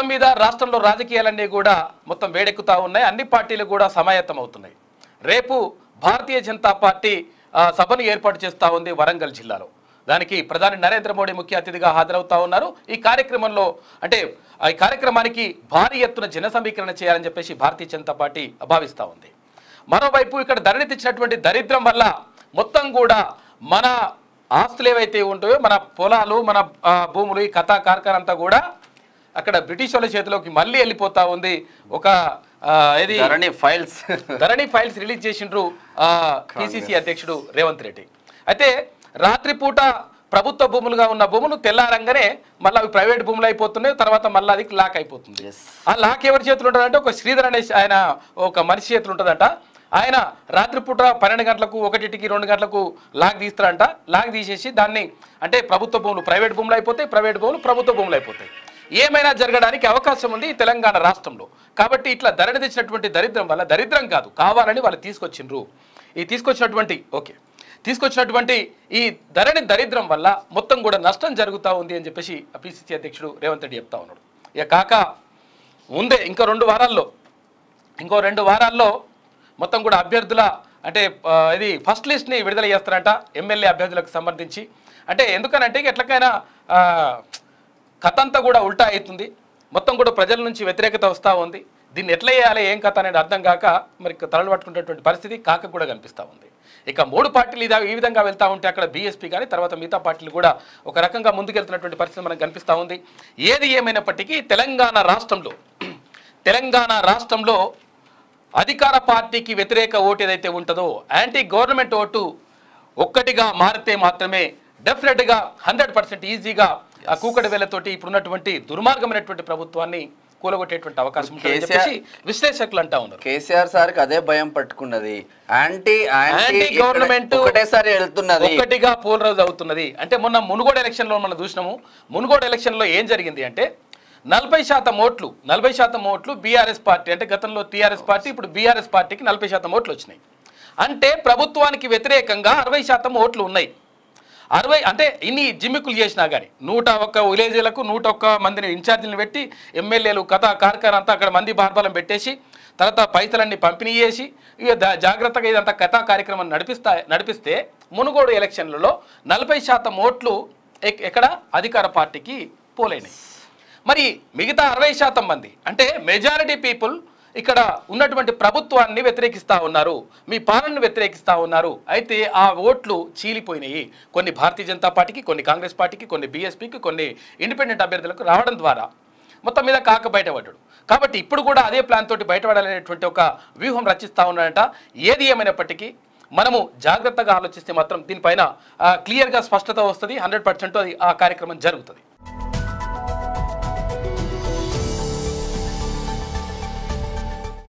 మొత్తం మీద రాష్ట్రంలో రాజకీయాలన్నీ కూడా మొత్తం వేడెక్కుతూ ఉన్నాయి అన్ని పార్టీలు కూడా సమాయత్తం అవుతున్నాయి రేపు భారతీయ జనతా పార్టీ సభను ఏర్పాటు చేస్తూ ఉంది వరంగల్ జిల్లాలో దానికి ప్రధాని నరేంద్ర మోడీ ముఖ్య అతిథిగా హాజరవుతా ఉన్నారు ఈ కార్యక్రమంలో అంటే ఈ కార్యక్రమానికి భారీ ఎత్తున జన సమీకరణ చేయాలని చెప్పేసి భారతీయ జనతా పార్టీ భావిస్తూ ఉంది మరోవైపు ఇక్కడ ధరణి తెచ్చినటువంటి దరిద్రం వల్ల మొత్తం కూడా మన ఆస్తులు ఏవైతే ఉంటాయో మన పొలాలు మన భూములు ఈ కథా కార్ఖానంతా కూడా అక్కడ బ్రిటిష్ వాళ్ళ చేతిలోకి మళ్ళీ వెళ్ళిపోతా ఉంది ఒక ఇది Dharani files Dharani files release చేసిండ్రు పిసిసి అధ్యక్షుడు రేవంత్ రెడ్డి అయితే రాత్రిపూట ప్రభుత్వ భూములుగా ఉన్న భూములు తెల్లారంగానే మళ్ళీ అవి ప్రైవేట్ భూములు అయిపోతున్నాయి తర్వాత మళ్ళీ అది లాక్ అయిపోతుంది ఆ లాక్ ఎవరి చేతులు ఉంటుందంటే ఒక శ్రీధర్ అనే ఆయన ఒక మనిషి చేతులు ఉంటుందంట ఆయన రాత్రిపూట పన్నెండు గంటలకు ఒకటికి రెండు గంటలకు లాక్ తీస్తారంట లాక్ తీసేసి దాన్ని అంటే ప్రభుత్వ భూములు ప్రైవేట్ భూములు అయిపోతాయి ప్రైవేట్ భూములు ప్రభుత్వ భూములు అయిపోతాయి ఏమైనా జరగడానికి అవకాశం ఉంది తెలంగాణ రాష్ట్రంలో కాబట్టి ఇట్లా ధరణి తెచ్చినటువంటి దరిద్రం వల్ల దరిద్రం కాదు కావాలని వాళ్ళు తీసుకొచ్చిండ్రు ఈ తీసుకొచ్చినటువంటి ఓకే తీసుకొచ్చినటువంటి ఈ ధరణి దరిద్రం వల్ల మొత్తం కూడా నష్టం జరుగుతూ ఉంది అని చెప్పేసి పిసిసి అధ్యక్షుడు రేవంత్ రెడ్డి చెప్తా ఉన్నాడు ఇక కాక ముందే ఇంకో రెండు వారాల్లో ఇంకో రెండు వారాల్లో మొత్తం కూడా అభ్యర్థుల అంటే ఇది ఫస్ట్ లిస్ట్ని విడుదల చేస్తారంట ఎమ్మెల్యే అభ్యర్థులకు సంబంధించి అంటే ఎందుకనంటే ఎట్లకైనా కథ అంతా కూడా ఉల్టా అవుతుంది మొత్తం కూడా ప్రజల నుంచి వ్యతిరేకత వస్తూ ఉంది దీన్ని ఎట్లా వేయాలి ఏం కథ అనేది అర్థం కాక మరి తలలు పట్టుకునేటువంటి పరిస్థితి కాక కూడా కనిపిస్తూ ఉంది ఇక మూడు పార్టీలు ఇదా ఈ విధంగా వెళ్తూ ఉంటే అక్కడ బీఎస్పీ కానీ తర్వాత మిగతా పార్టీలు కూడా ఒక రకంగా ముందుకెళ్తున్నటువంటి పరిస్థితి మనకు కనిపిస్తూ ఉంది ఏది ఏమైనప్పటికీ తెలంగాణ రాష్ట్రంలో తెలంగాణ రాష్ట్రంలో అధికార పార్టీకి వ్యతిరేక ఓటు ఏదైతే ఉంటుందో యాంటీ గవర్నమెంట్ ఓటు ఒక్కటిగా మారితే మాత్రమే డెఫినెట్గా హండ్రెడ్ పర్సెంట్ ఈజీగా ఆ కూకటి వేలతోటి ఇప్పుడున్నటువంటి దుర్మార్గమైనటువంటి ప్రభుత్వాన్ని కూలగొట్టేటువంటి అవకాశం ఉంటుంది విశ్లేషకులు అంటా ఉన్నారు కేసీఆర్ సార్ అదే భయం పట్టుకున్నది గవర్నమెంట్ ఒకటిగా అవుతున్నది అంటే మొన్న మునుగోడు ఎలక్షన్ లో మనం చూసినాము మునుగోడు ఎలక్షన్ లో ఏం జరిగింది అంటే నలభై శాతం ఓట్లు నలభై శాతం ఓట్లు బీఆర్ఎస్ పార్టీ అంటే గతంలో టీఆర్ఎస్ పార్టీ ఇప్పుడు బీఆర్ఎస్ పార్టీకి నలభై శాతం ఓట్లు వచ్చినాయి అంటే ప్రభుత్వానికి వ్యతిరేకంగా అరవై శాతం ఓట్లు ఉన్నాయి అరవై అంటే ఇన్ని జిమ్మికులు చేసినా కానీ నూట ఒక్క విలేజీలకు నూట ఒక్క మందిని ఇన్ఛార్జీలను పెట్టి ఎమ్మెల్యేలు కథ కార్కర్ అంతా అక్కడ మంది బార్బలం పెట్టేసి తర్వాత పైసలన్నీ పంపిణీ చేసి ఇక జాగ్రత్తగా ఇదంతా కథా కార్యక్రమం నడిపిస్తా నడిపిస్తే మునుగోడు ఎలక్షన్లలో నలభై శాతం ఓట్లు ఎక్కడ అధికార పార్టీకి పోలేని మరి మిగతా అరవై శాతం మంది అంటే మెజారిటీ పీపుల్ ఇక్కడ ఉన్నటువంటి ప్రభుత్వాన్ని వ్యతిరేకిస్తూ ఉన్నారు మీ పాలనను వ్యతిరేకిస్తూ ఉన్నారు అయితే ఆ ఓట్లు చీలిపోయినాయి కొన్ని భారతీయ జనతా పార్టీకి కొన్ని కాంగ్రెస్ పార్టీకి కొన్ని బీఎస్పీకి కొన్ని ఇండిపెండెంట్ అభ్యర్థులకు రావడం ద్వారా మొత్తం మీద కాక బయటపడ్డాడు కాబట్టి ఇప్పుడు కూడా అదే ప్లాన్ తోటి బయటపడాలనేటువంటి ఒక వ్యూహం రచిస్తూ ఉన్నాడంట ఏది ఏమైనప్పటికీ మనము జాగ్రత్తగా ఆలోచిస్తే మాత్రం దీనిపైన క్లియర్గా స్పష్టత వస్తుంది హండ్రెడ్ పర్సెంట్ అది ఆ కార్యక్రమం జరుగుతుంది